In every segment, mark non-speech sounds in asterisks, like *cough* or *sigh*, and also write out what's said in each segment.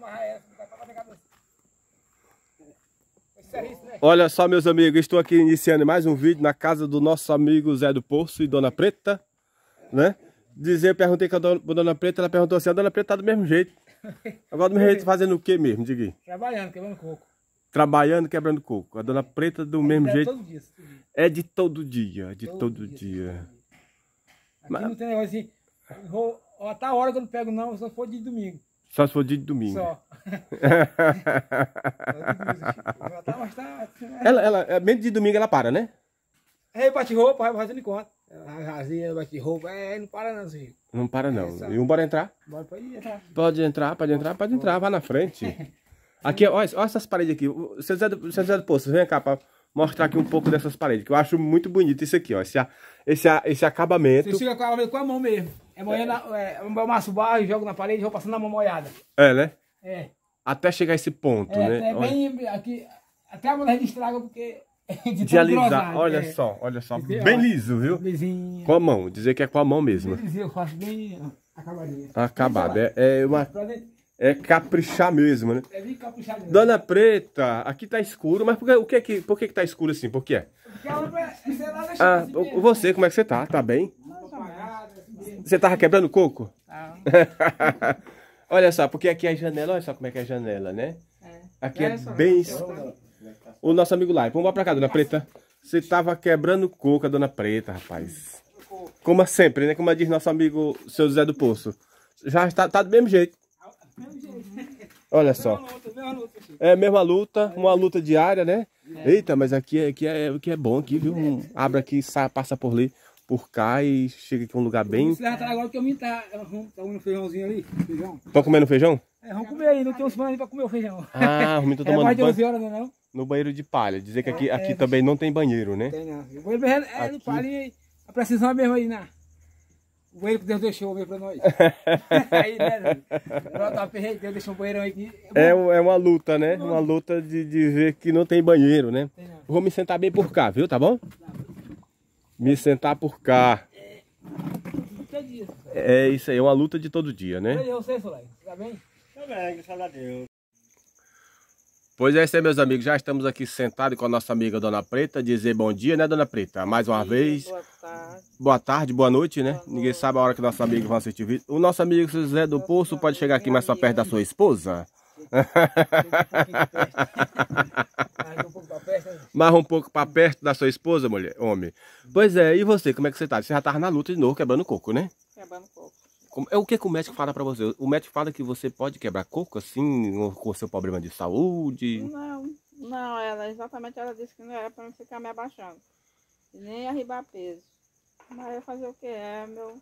É né? Olha só, meus amigos, estou aqui iniciando mais um vídeo na casa do nosso amigo Zé do Poço e Dona Preta, né? Dizer, perguntei com a Dona Preta, ela perguntou assim, a Dona Preta tá do mesmo jeito. Agora do mesmo jeito fazendo o que mesmo, diga aí. Trabalhando, quebrando coco. Trabalhando, quebrando coco. A Dona é. Preta do é mesmo jeito. todo dia. É de todo dia, é de todo, todo dia, dia. Aqui Mas... não tem negócio assim, vou, até tá a hora que eu não pego não, só for de domingo. Só se for dia de domingo. Só. *laughs* ela, ela, é, mesmo de domingo ela para, né? É, bate roupa, vai fazendo enquanto. Razia, bate roupa, é, não para não, Zico. Não para é não. É, e um bora entrar? Bora, pode entrar. Tá? Pode entrar, pode entrar, pode entrar, vai na frente. *laughs* Aqui, olha, olha essas paredes aqui. Seu Zé do, do Poço, vem cá, pra mostrar aqui um pouco dessas paredes, que eu acho muito bonito isso aqui, ó. Esse, esse, esse acabamento. Você fica com a mão mesmo. É moendo, é, é, eu maço barro, jogo na parede, vou passando a mão molhada. É, né? É. Até chegar a esse ponto, é, né? É bem, aqui, até a mulher estraga porque... *laughs* De, de alisar, grosado, olha é. só, olha só, bem liso, viu? Lisinha. Com a mão, dizer que é com a mão mesmo. Bem eu faço bem Acabado, é, é uma é caprichar mesmo, né? É bem caprichar mesmo. Dona Preta, aqui tá escuro, mas por que, o que, é que, por que, que tá escuro assim? Por quê? É- ah, assim você, né? como é que você tá? Tá bem? Assim você tava quebrando coco? Tá. *laughs* olha só, porque aqui é a janela, olha só como é que é a janela, né? É. Aqui é né? bem... O nosso amigo lá, vamos lá pra cá, Dona Preta. Você tava quebrando coco, a Dona Preta, rapaz. Como sempre, né? Como diz nosso amigo, seu José do Poço. Já está, tá do mesmo jeito. Olha só. É a mesma luta, uma luta diária, né? É. Eita, mas aqui, é, aqui, é, aqui é bom aqui, viu? Um, abre aqui, sai, passa por ali, por cá e chega aqui um lugar bem... Você agora que eu me tá, tá um feijãozinho ali, feijão. Estão tá comendo feijão? É, vamos comer aí, não tem uns manos pra comer o feijão. Ah, o Romito tá tomando é mais de 11 horas, não, né, não? No banheiro de palha, dizer que aqui, é, aqui é, também não tem banheiro, né? Tem não. O banheiro é, é aqui... de palha e a precisão é mesmo aí, né? O banheiro que Deus deixou veio pra nós. *laughs* aí, né? Deus deixou um banheirão aqui. É, é uma luta, né? Uma luta de dizer que não tem banheiro, né? Tem Vou me sentar bem por cá, viu? Tá bom? Me sentar por cá. É isso aí, é uma luta de todo dia, né? E aí, você, Tá bem? Tá bem, graças a Deus. Pois é, isso aí, meus amigos. Já estamos aqui sentados com a nossa amiga Dona Preta. Dizer bom dia, né, Dona Preta? Mais uma dia, vez. Boa tarde. Boa tarde, boa noite, né? Boa Ninguém noite. sabe a hora que nosso amigo vão assistir o vídeo. O nosso amigo José do Poço pode chegar aqui mais só perto da sua esposa? *laughs* Mais um pouco para perto da sua esposa, mulher, homem. Pois é, e você, como é que você tá? Você já tava na luta de novo, quebrando coco, né? Quebrando coco. É o que, que o médico fala para você? O médico fala que você pode quebrar coco assim, com o seu problema de saúde? Não, não, ela exatamente ela disse que não era para não ficar me abaixando. Nem arribar peso. Mas fazer o que? É meu,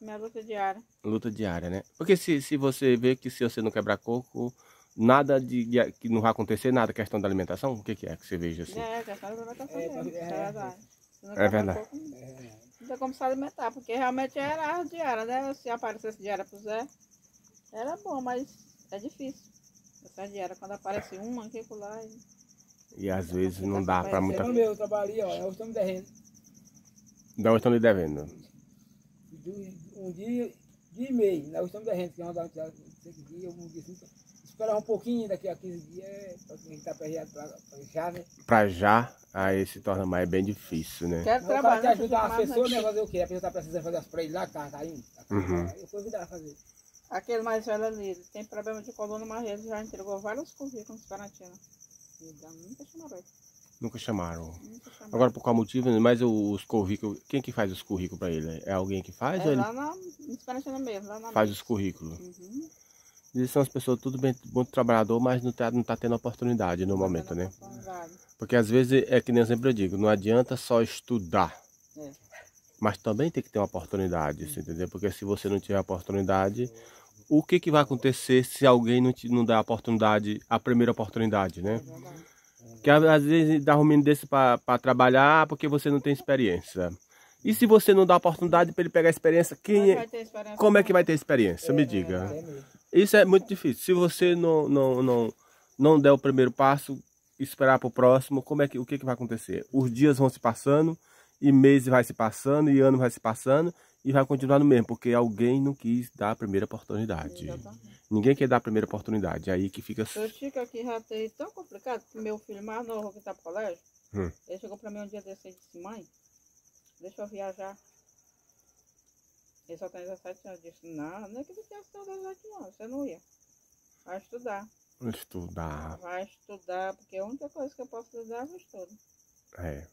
minha luta diária. Luta diária, né? Porque se, se você vê que se você não quebrar coco, nada de, de que não vai acontecer nada questão da alimentação, o que, que é que você veja assim? É, questão da alimentação. É, é, é, é, verdade. É verdade precisa como se alimentar, porque realmente era a diária, né? Se aparecesse diária pro Zé, era bom, mas é difícil. Essa diária, quando aparece uma, aqui lá. E, e às vezes não dá para muita coisa. Eu trabalhei, ó, é eu estou me devendo. Não, estão me devendo. Um dia, dia e meio, nós né, estamos devendo, que é uma da cinco dias, um dia cinco. Assim, então, esperar um pouquinho daqui a 15 dias, é, para quem está para já, né? Para já. Aí se torna mais bem difícil, né? Quero trabalhar. Quero ajudar uma pessoa, né? Fazer o quê? A pessoa tá precisando fazer as praias lá, que tá caindo. Tá, tá uhum. Eu fui ajudar a fazer. Aquele mais velho ali, tem problema de coluna, mas ele já entregou vários currículos para a então, Nunca chamaram ele. Nunca chamaram. Agora, por qual motivo? Mas os currículos, quem que faz os currículos para ele? É alguém que faz? É lá ele... na Esperantina mesmo. Lá na faz mesmo. os currículos. Uhum. E são as pessoas tudo bem, muito trabalhador, mas não está não tá tendo oportunidade no não tá momento, né? Porque às vezes é que nem eu sempre digo, não adianta só estudar. É. Mas também tem que ter uma oportunidade, você entendeu? Porque se você não tiver oportunidade, o que, que vai acontecer se alguém não te não dá a oportunidade, a primeira oportunidade, né? É que às vezes dá um menino desse para trabalhar porque você não tem experiência. E se você não dá a oportunidade para ele pegar a experiência, quem, é é experiência como é que vai ter experiência? Me diga. Isso é muito difícil. Se você não, não, não, não der o primeiro passo, esperar para o próximo, como é que, o que, que vai acontecer? Os dias vão se passando, e meses vai se passando, e ano vai se passando, e vai continuar no mesmo, porque alguém não quis dar a primeira oportunidade. Exatamente. Ninguém quer dar a primeira oportunidade, é aí que fica... Eu fico aqui, já tem tá tão complicado, que meu filho mais novo que está no colégio, hum. ele chegou para mim um dia desse e disse, mãe, deixa eu viajar. Ele só tem 17 anos. Eu disse, não, não é que ele tinha 18 anos, você não ia. Vai estudar. Estudar. Vai estudar, porque a única coisa que eu posso fazer é o estudo. É.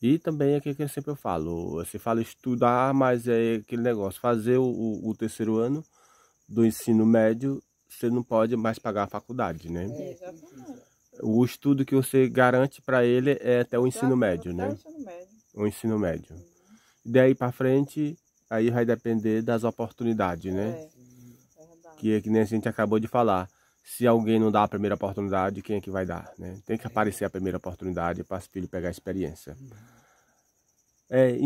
E também é aquilo que sempre eu falo, você fala estudar, mas é aquele negócio, fazer o, o terceiro ano do ensino médio, você não pode mais pagar a faculdade, né? É, exatamente. O estudo que você garante para ele é até o ensino médio, né? O ensino médio. O ensino médio. Uhum. Daí para frente, aí vai depender das oportunidades, né? É, é verdade. Que é que nem a gente acabou de falar. Se alguém não dá a primeira oportunidade, quem é que vai dar, né? Tem que aparecer a primeira oportunidade para os filhos pegar a experiência. É,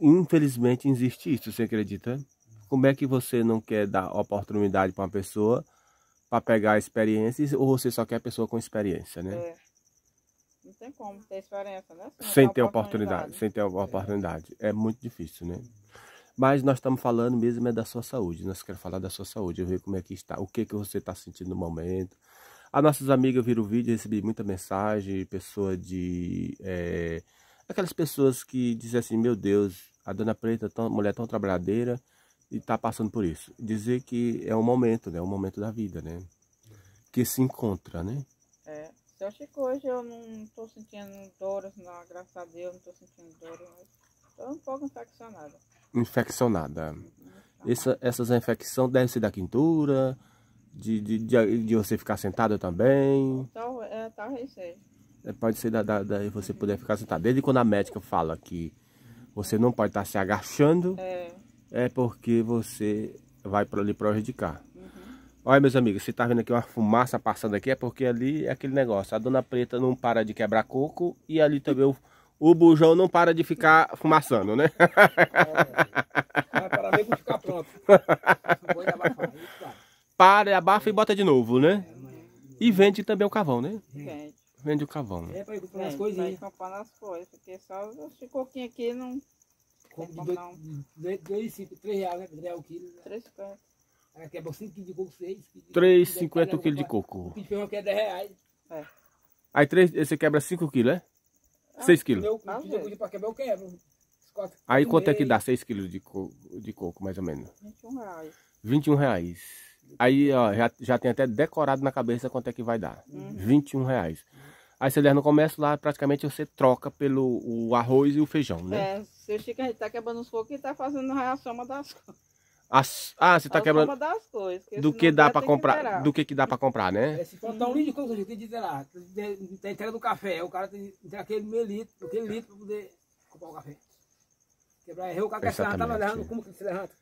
infelizmente existe isso, você acredita? Como é que você não quer dar oportunidade para uma pessoa para pegar a experiência ou você só quer a pessoa com experiência, né? É. Não tem como ter experiência, né? Sem, ter oportunidade. oportunidade. Sem ter é. oportunidade. É muito difícil, né? Mas nós estamos falando mesmo é da sua saúde. Nós né? queremos falar da sua saúde, ver como é que está, o que, que você está sentindo no momento. As nossas amigas viram o vídeo, recebi muita mensagem, pessoa de. É, aquelas pessoas que dizem assim, meu Deus, a dona preta, tão, mulher tão trabalhadeira, e está passando por isso. Dizer que é um momento, né? É um momento da vida, né? Que se encontra, né? É. Só que hoje eu não estou sentindo dores, não, graças a Deus, não estou sentindo dores, mas estou um pouco infeccionada infeccionada. Essa, essas infecções devem ser da quintura, de, de, de, de você ficar sentado também. Então, é, talvez tá seja. É, pode ser da, da, da, você poder ficar sentado. Desde quando a médica fala que você não pode estar se agachando, é, é porque você vai pra, lhe prejudicar. Uhum. Olha, meus amigos, você tá vendo aqui uma fumaça passando aqui, é porque ali é aquele negócio. A dona preta não para de quebrar coco e ali também o o bujão não para de ficar fumaçando, né? É. É para vai mesmo ficar pronto. Para, abafa e bota de novo, né? É, e vende também o cavão, né? Vende. Vende o cavão. É, para comprar comprando as coisas. Para comprar comprando as coisas, porque só os coquinhos aqui não... Como de 2,5, kg, 3 reais, né? 3 reais o quilo. 3,50. Aqui é 5 quilos de coco, 6. 3,50 o de coco. O quilo aqui é 10 reais. É. Aí três, você quebra 5 kg, é? 6 quilos. Meu, ah, de paquebé eu quebro. Aí quanto é que dá 6 quilos de, co de coco, mais ou menos? 21 reais. 21 reais. Aí, ó, já, já tem até decorado na cabeça quanto é que vai dar. Uhum. 21 reais. Aí você der no começo lá, praticamente você troca pelo o arroz e o feijão, né? É, se eu que a gente tá quebrando os cocos e tá fazendo a soma das coisas. As, ah, ah, você tá é quebrando. Coisas, que do que dá para comprar, do que que dá para comprar, né? É, tem que Tem entrega do café, o cara tem, tem aquele meio litro, aquele tá. litro poder comprar o café. Quebrar o cara tá levando, como que se levanta?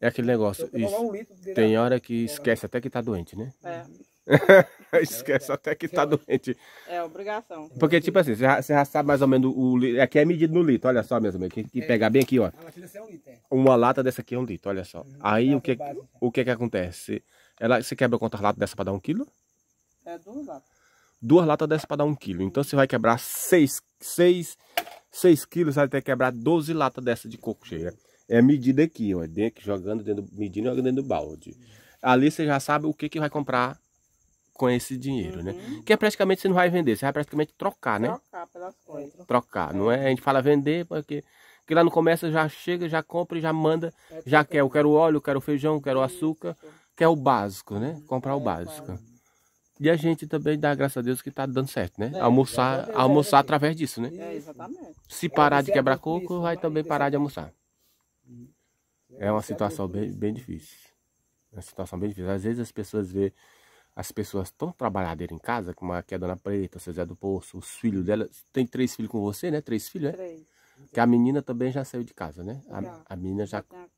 É aquele negócio. Um tem hora que é. esquece até que tá doente, né? É. *laughs* É Esquece é, até que tá é doente. É, obrigação. Porque, tipo assim, você já, você já sabe mais ou menos o litro. Aqui é medido no litro, olha só, meus amigos. Que, que é. pegar bem aqui, ó. Ah, é Uma lata dessa aqui é um litro, olha só. Uhum. Aí é o que, o que que acontece? Ela, você quebra quantas latas dessa pra dar um quilo? É, duas latas. Duas latas dessa pra dar um quilo. Então você vai quebrar seis, seis, seis quilos, vai ter que quebrar 12 latas dessa de coco cheia. É medida aqui, ó. Dentro, jogando dentro, medindo jogando dentro do balde. Uhum. Ali você já sabe o que que vai comprar com esse dinheiro, né? uhum. né? Que é praticamente você não vai vender, você vai praticamente trocar, né? Trocar pelas coisas. Trocar, não é? A gente fala vender porque que lá no comércio já chega, já compra e já manda, é já quer, eu quero óleo, quero feijão, eu quero açúcar, quer o básico, né? Uhum. Comprar o é, básico. E a gente também dá graças a Deus que tá dando certo, né? É, almoçar, almoçar através disso, né? É, exatamente. Se parar de é quebrar coco, né? vai também parar de almoçar. É uma é situação bem, bem difícil. É uma situação bem difícil. Às vezes as pessoas vê as pessoas tão trabalhadeiras em casa, como aqui é a Dona Preta, seu Zé do Poço, os filhos dela. Tem três filhos com você, né? Três filhos, né? Três. Que a menina também já saiu de casa, né? A, a menina já. Tá,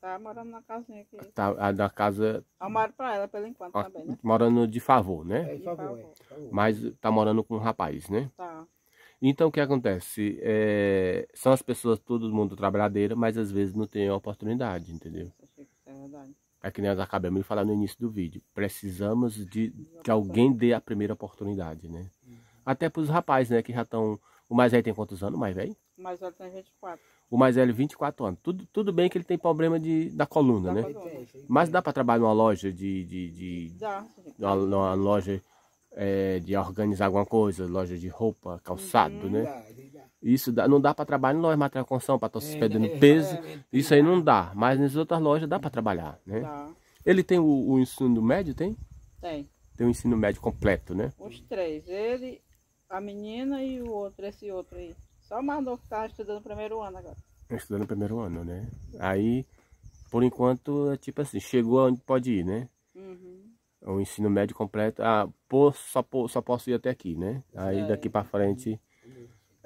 tá, morando na casinha aqui. Tá, a da casa. Eu moro pra ela, pelo enquanto, a, também, né? Morando de favor, né? É, é, de favor. Mas tá morando com um rapaz, né? Tá. Então, o que acontece? É, são as pessoas, todo mundo trabalhadeira, mas às vezes não tem oportunidade, entendeu? É que nós acabamos de falar no início do vídeo. Precisamos de que alguém dê a primeira oportunidade, né? Uhum. Até para os rapazes, né? Que já estão... O mais velho tem quantos anos, mais velho? O mais velho tem 24. O mais velho, 24 anos. Tudo, tudo bem que ele tem problema de, da coluna, né? Coluna. Mas dá para trabalhar numa loja de... de, de dá. numa loja é, de organizar alguma coisa, loja de roupa, calçado, uhum, né? Dá. Isso dá, não dá para trabalhar em loja de material de construção, para estar é, se perdendo é, peso. É, isso aí não dá. Mas nas outras lojas dá para trabalhar, né? Tá. Ele tem o, o, ensino médio, tem? Tem. Tem o ensino médio completo, né? Os três. Ele, a menina e o outro, esse outro aí. Só o mais novo que tá estudando primeiro ano agora. Tá estudando primeiro ano, né? Aí, por enquanto, é tipo assim, chegou onde pode ir, né? Uhum. O ensino médio completo, ah, só, por, só posso ir até aqui, né? Aí é. daqui para frente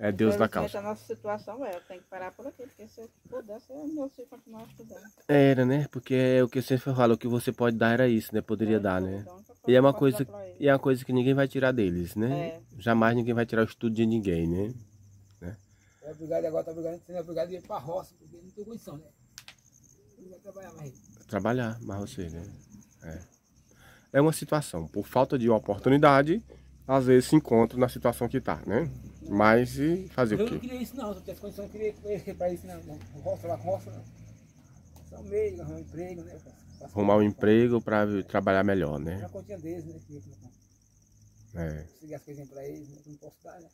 é Deus da causa. A nossa situação é, eu tenho que parar por aqui, porque se eu pudesse, eu não sei continuar estudando. Era, né? Porque é o que eu sempre falo, o que você pode dar era isso, né? Poderia é, dar, então, né? Então, então, e é uma coisa, e é uma coisa que ninguém vai tirar deles, né? É. Jamais ninguém vai tirar o estudo de ninguém, né? né? É obrigado agora, tá obrigado, sendo obrigado a ir pra roça, porque não tem condição, né? Não trabalhar mais. Trabalhar mais você, né? É. É uma situação, por falta de oportunidade, às vezes se encontra na situação que está, né? Mas e fazer eu o quê? Eu não queria isso não, se eu tivesse condição, eu queria para isso né? não, roça lá, roça não. Só meio, arrumar um emprego, né? Pra, arrumar um emprego para trabalhar melhor, né? Uma continha deles, né? É. Seguir as coisinhas para eles, né? não posso dar, né?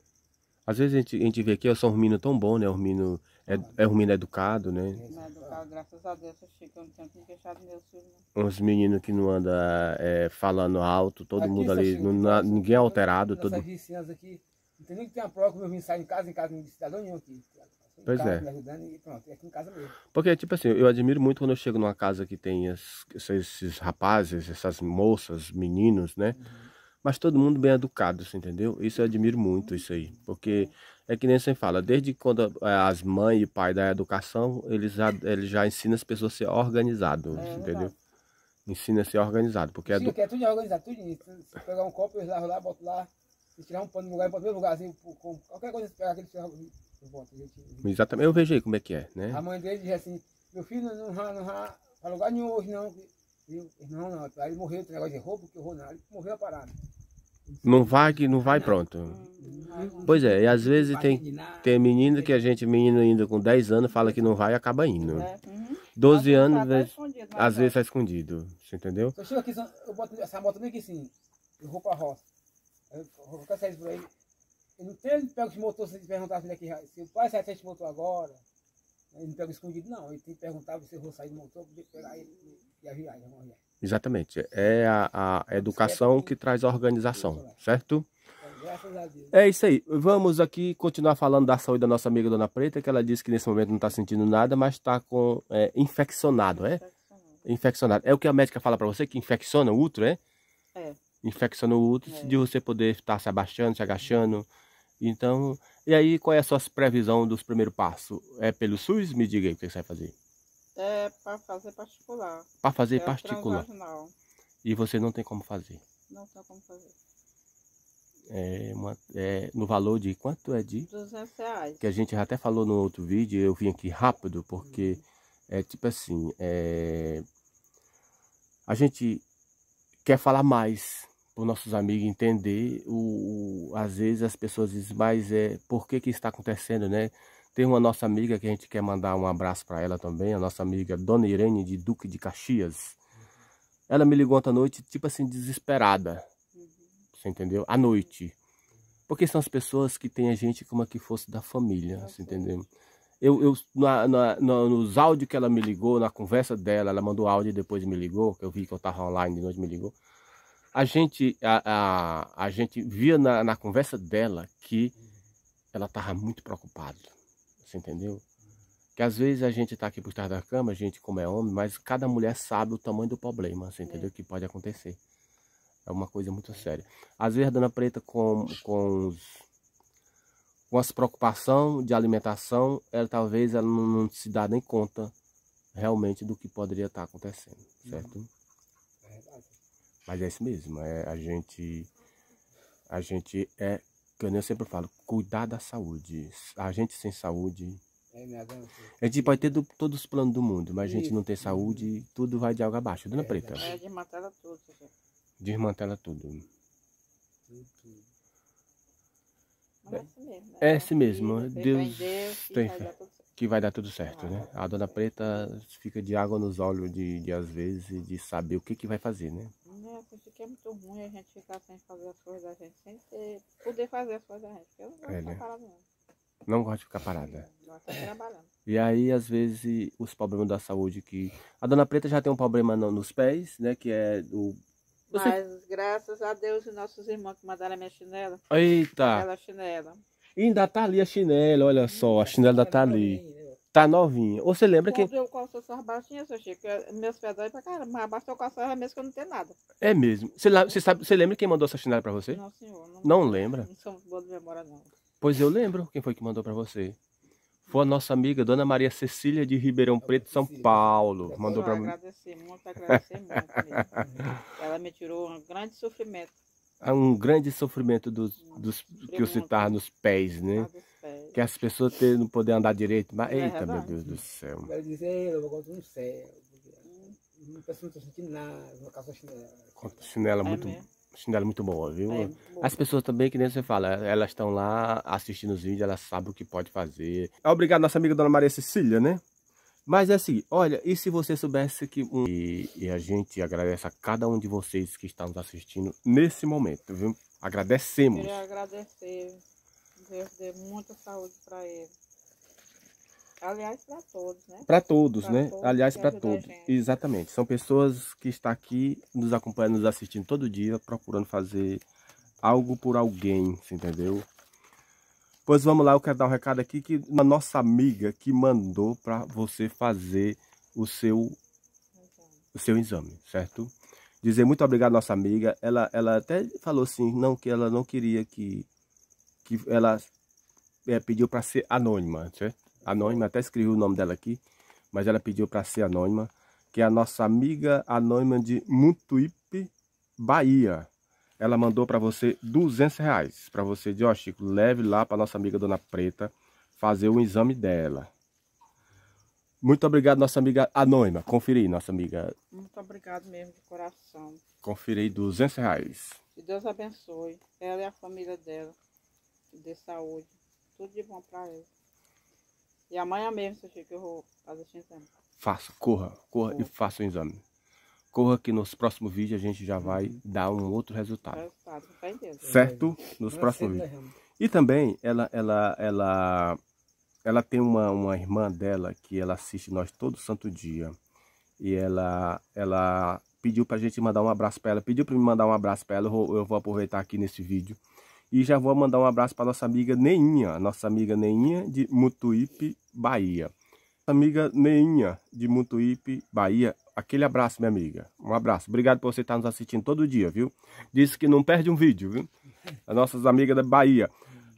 Às vezes a gente, a gente vê aqui, ó, são Romino tão bom, né? Romino é, é Romino educado, né? Educado, graças a Deus, eu fico, eu não tenho meus filhos. Uns meninos que não andam é, falando alto, todo aqui, mundo ali, não, na, ninguém é alterado. Nessas tudo. vizinhanças aqui, não tem nem que ter uma prova que eu vim sair de casa em casa, não de cidadão nenhum aqui. Pois é. casa, é. Pronto, Porque, tipo assim, eu admiro muito quando eu chego numa casa que tem as, esses rapazes, essas moças, meninos, né? Uhum mas todo mundo bem educado, entendeu? Isso eu admiro muito, isso aí, porque é que nem você fala, desde quando eh, as mães e pai da educação, eles já, eles já ensinam as pessoas a ser organizadas, é, entendeu? ensina a ser organizado, porque... Sim, é, do... é tudo organizado, tudo isso. Se pegar um copo, eu lavo lá, boto lá, se tirar um pano no lugar, boto no mesmo lugarzinho, com qualquer coisa, pegar aquele ferro, eu boto. Gente... Exatamente, eu vejo aí como é que é, né? A mãe dele diz assim, meu filho não vai não, não, pra lugar nenhum hoje não, eu, não, não, aí morreu, o negócio de roubo, que eu vou morreu a parada. Não vai que não vai pronto. Pois é, e às vezes tem, tem menino que a gente, menino ainda com 10 anos, fala que não vai e acaba indo. 12 é, uhum. anos, tá vezes, às vezes está é. escondido, você entendeu? Eu chego aqui, eu boto essa moto bem aqui assim, eu vou pra roça. Eu vou com essa por aí. Eu não tenho, pego os motores e perguntar se ele aqui, se o pai sai esse motor agora, ele não pega escondido, não. Ele tem que perguntar se eu vou sair do motor, pegar ele e aviar, vamos aviar. Exatamente. É a, a educação assim. que traz né? então, a organização, certo? É isso aí. Vamos aqui continuar falando da saúde da nossa amiga Dona Preta, que ela disse que nesse momento não está sentindo nada, mas está com é, infeccionado, é? Infeccionado. É o que a médica fala para você, que infecciona o útero, é? É. Infecciona o útero, é. de você poder estar tá se abaixando, se agachando. Então, e aí qual é a sua previsão dos primeiros passos? É pelo SUS? Me diga aí o que você vai fazer para fazer particular. Para fazer é particular. E você não tem como fazer. Não tem como fazer. É, uma, é, no valor de quanto é de? 200 reais. Que a gente já até falou no outro vídeo, eu vim aqui rápido, porque uhum. é tipo assim, é, a gente quer falar mais para os nossos amigos entender, o, o, às vezes as pessoas dizem, mas é, por que que está acontecendo, né? Tem uma nossa amiga que a gente quer mandar um abraço para ela também, a nossa amiga Dona Irene de Duque de Caxias. Ela me ligou ontem à noite, tipo assim, desesperada. Você entendeu? À noite. Porque são as pessoas que têm a gente como que fosse da família, você entendeu? Eu, eu na, na, nos áudios que ela me ligou, na conversa dela, ela mandou áudio e depois me ligou, que eu vi que eu estava online de noite, me ligou. A gente, a, a, a gente via na, na conversa dela que ela estava muito preocupada. Você entendeu? Que às vezes a gente tá aqui por trás da cama, a gente como é homem, mas cada mulher sabe o tamanho do problema, você é. entendeu? É. Que pode acontecer. É uma coisa muito séria. Às vezes a dona Preta com, com os com as preocupação de alimentação, ela talvez ela não, não, se dá nem conta realmente do que poderia estar tá acontecendo, certo? É Mas é isso mesmo, é a gente a gente é que eu sempre falo, cuidar da saúde. A gente sem saúde. É, a gente pode ter todos os planos do mundo, mas a gente não tem saúde, tudo vai de algo abaixo. Dona é Preta. É, desmantela tudo. Desmantela tudo. É assim mesmo. Né? É assim Deus tem fé que vai dar tudo certo, né? A Dona Preta fica de água nos olhos de, de às vezes, de saber o que, que vai fazer, né? né? que é muito ruim a gente ficar sem fazer as coisas da gente, sem ter, poder fazer as coisas da gente. Eu não gosto é, de ficar né? parada. não. gosto de ficar parada. É, gosto de trabalhando. E aí, às vezes, os problemas da saúde que. A dona Preta já tem um problema no, nos pés, né? Que é do. Você... Mas graças a Deus e nossos irmãos que mandaram a minha chinela. Eita! Aquela chinela. E ainda tá ali a chinela, olha só, a hum, chinela ainda é tá ali. Tá novinha. Ou você lembra Quando que. Eu calço essas seu Chico. Meus pra caramba. Mas basta eu mesmo que eu não tenho nada. É mesmo. Você, sabe, você lembra quem mandou essa chinela pra você? Não, senhor. Não, não lembra? Não sou boa de memória, não. Pois eu lembro quem foi que mandou pra você. Foi a nossa amiga Dona Maria Cecília de Ribeirão Preto, São Paulo. Mandou para mim. Agradecer muito, agradecer muito. Mesmo. Ela me tirou um grande sofrimento. Ah, um grande sofrimento dos, dos que eu citar tá nos pés, né? É. Que as pessoas ter, não podem andar direito. Mas, é eita, meu Deus do céu. Quero dizer, eu vou no céu. Não pessoa não está sentindo nada, no caso da chinela. Chinela muito, mesmo. chinela é muito boa, viu? É, é as pessoas também, que nem você fala, elas estão lá assistindo os vídeos, elas sabem o que pode fazer. Obrigado, nossa amiga Dona Maria Cecília, né? Mas é assim, olha, e se você soubesse que... Um... E, e, a gente agradece a cada um de vocês que está nos assistindo nesse momento, viu? Agradecemos. Queria agradecer Deus dê é muita saúde para ele. Aliás, para todos, né? Para todos, pra né? Todos Aliás, para todos. Exatamente. São pessoas que estão aqui nos acompanhando, nos assistindo todo dia, procurando fazer algo por alguém, entendeu? Pois vamos lá, eu quero dar um recado aqui que uma nossa amiga que mandou para você fazer o seu exame. o seu exame, certo? Dizer muito obrigado nossa amiga. Ela ela até falou assim, não que ela não queria que que ela é, pediu para ser anônima, certo? Anônima, até escrevi o nome dela aqui, mas ela pediu para ser anônima, que é a nossa amiga anônima de Mutuípe, Bahia. Ela mandou para você 200 reais, para você de, ó Chico, leve lá para nossa amiga Dona Preta fazer o exame dela. Muito obrigado, nossa amiga anônima. Conferi, nossa amiga. Muito obrigado mesmo, de coração. Conferi 200 reais. Que Deus abençoe, ela e a família dela de dê saúde, tudo de bom para ele. E amanhã mesmo, seu Chico, eu vou fazer esse exame. Faça, corra, corra, corra. e faça o exame. Corra que nos próximos vídeos a gente já vai dar um outro resultado. resultado certo? Nos Não próximos vídeos. E também ela, ela, ela, ela tem uma, uma irmã dela que ela assiste nós todo santo dia. E ela, ela pediu pra gente mandar um abraço pra ela. Pediu pra me mandar um abraço pra ela. Eu, eu vou aproveitar aqui nesse vídeo e já vou mandar um abraço para nossa amiga Neinha, nossa amiga Neinha de Mutuípe, Bahia. Nossa amiga Neinha de Mutuípe, Bahia, aquele abraço, minha amiga. Um abraço. Obrigado por você estar nos assistindo todo dia, viu? Disse que não perde um vídeo, viu? As nossas amigas da Bahia.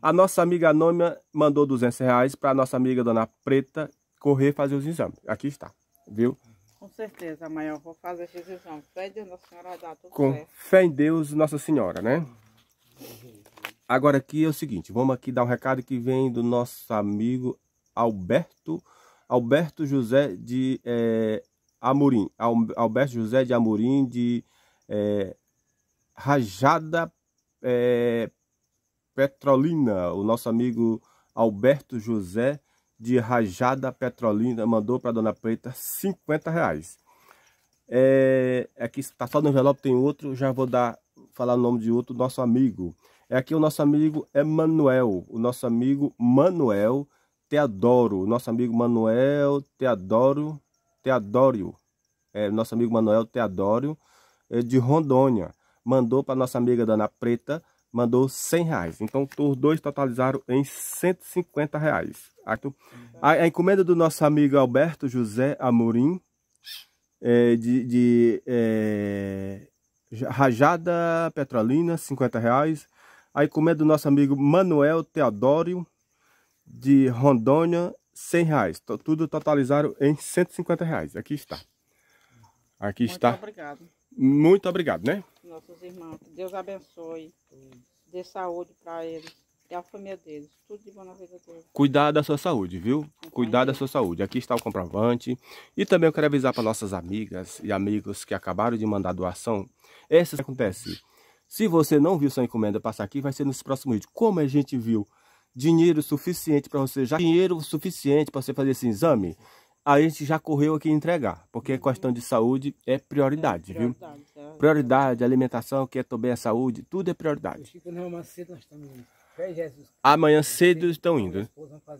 A nossa amiga anônima mandou 200 reais para a nossa amiga Dona Preta correr fazer os exames. Aqui está, viu? Com certeza, amanhã eu vou fazer esses exames. Fé em Deus, Nossa Senhora vai tudo Com certo. fé em Deus, Nossa Senhora, né? Agora aqui é o seguinte, vamos aqui dar um recado que vem do nosso amigo Alberto, Alberto José de é, Amorim, Alberto José de Amorim de é, Rajada é, Petrolina, o nosso amigo Alberto José de Rajada Petrolina mandou para Dona Preta 50 reais. É, aqui está só no envelope, tem outro, já vou dar falar o nome de outro nosso amigo é aqui o nosso amigo Emanuel, o nosso amigo Manuel Teodoro, o nosso amigo Manuel Teodoro, Teodório, é, nosso amigo Manuel Teodório, é, de Rondônia, mandou para nossa amiga Dana Preta, mandou 100 reais. Então, os dois totalizaram em 150 reais. A, a encomenda do nosso amigo Alberto José Amorim, é, de, de é, Rajada Petrolina, 50 reais. A encomenda do nosso amigo Manuel Teodório, de Rondônia, 100 reais. Tudo totalizaram em 150 reais. Aqui está. Aqui Muito está. Muito obrigado. Muito obrigado, né? Nossos irmãos, Deus abençoe. Dê saúde para eles. E a família deles. Tudo de bom na vida deles. Cuidar da sua saúde, viu? Entendi. Cuidar da sua saúde. Aqui está o comprovante. E também eu quero avisar para nossas amigas e amigos que acabaram de mandar doação. Essa acontece se você não viu sua encomenda passar aqui, vai ser nos próximos vídeos. Como a gente viu dinheiro suficiente para você, já dinheiro suficiente para você fazer esse exame, a gente já correu aqui entregar, porque a é questão de saúde é prioridade, é, prioridade viu? Tá? prioridade, alimentação, que é também a saúde, tudo é prioridade. É Amanhã cedo estão indo. Né? Tá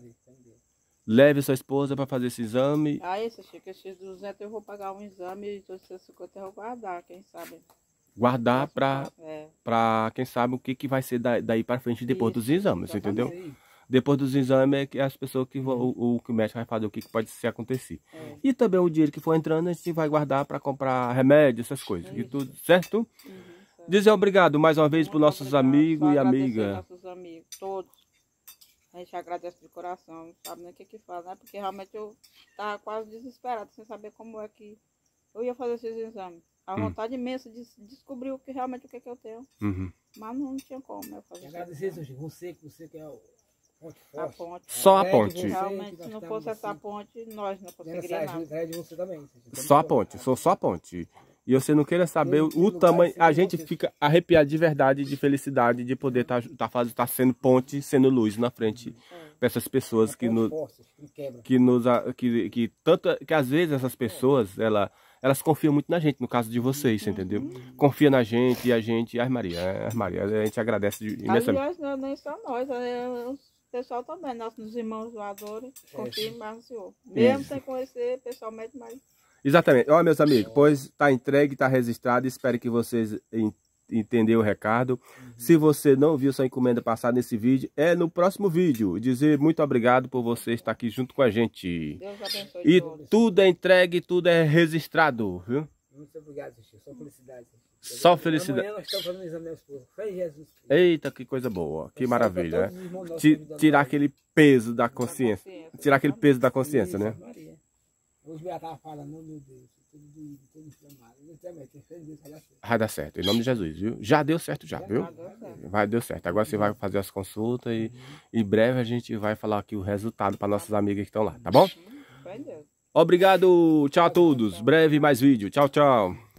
Leve sua esposa para fazer esse exame. Ah, esse, Chico, esses 200 eu vou pagar um exame e 250 eu vou guardar, quem sabe guardar para é. quem sabe o que, que vai ser daí para frente depois Isso, dos exames, entendeu? Sei. Depois dos exames é que as pessoas que vão, o, o, que o médico vai fazer, o que, que pode se acontecer. É. E também o dinheiro que for entrando, a gente vai guardar para comprar remédio, essas coisas. É. E tudo, certo? Uhum, Dizer obrigado mais uma vez para os nossos obrigado. amigos Só e amigas. nossos amigos, todos. A gente agradece de coração, não sabe nem o que que faz, né? Porque realmente eu estava quase desesperado, sem saber como é que eu ia fazer esses exames. A hum. vontade imensa de descobrir o que realmente o que, é que eu tenho. Uhum. Mas não, tinha como eu né, fazer. Agradecer, Sushi, você, você que é o ponte forte. A ponte. Só a, é, ponte. Realmente, se não fosse assim, essa ponte, nós não conseguiríamos. Só a é ponte, sou só a ponte. E você não queira saber o tamanho. A gente fica arrepiado de verdade, de felicidade, de poder estar tá, tá, tá sendo ponte, sendo luz na frente dessas é. para essas pessoas que, nos, que, nos. Que, que, tanto, que às vezes essas pessoas, ela elas confiam muito na gente, no caso de vocês, uhum. entendeu? Confia na gente e a gente, as Maria, as Maria, a gente agradece imensamente. Aliás, é nem só nós, é o é pessoal também, nossos irmãos doadores, é, confiam mais no Senhor. Mesmo Isso. sem conhecer pessoalmente, mais. Exatamente. Olha, meus amigos, pois está entregue, está registrado. Espero que vocês entender o recado. Uhum. Se você não viu sua encomenda passar nesse vídeo, é no próximo vídeo. Dizer muito obrigado por você estar aqui junto com a gente. Deus abençoe e todos. tudo é entregue, tudo é registrado, viu? Muito obrigado, Xixi. Só felicidade. Só felicidade. Amanhã nós estamos fazendo né, Jesus. Eita, que coisa boa. Que Eu maravilha, né? Tirar aquele peso da consciência. Tirar aquele peso da consciência, né? Hoje eu estava falando, meu Deus doído, inflamado. vai dar certo. Vai dar certo, em nome de Jesus, viu? Já deu certo já, já viu? Tá deu certo. Vai, deu certo. Agora você vai fazer as consultas e uhum. em breve a gente vai falar aqui o resultado para nossas amigas que estão lá, tá bom? Vai Deus. Obrigado, tchau a todos. Breve mais vídeo. Tchau, tchau.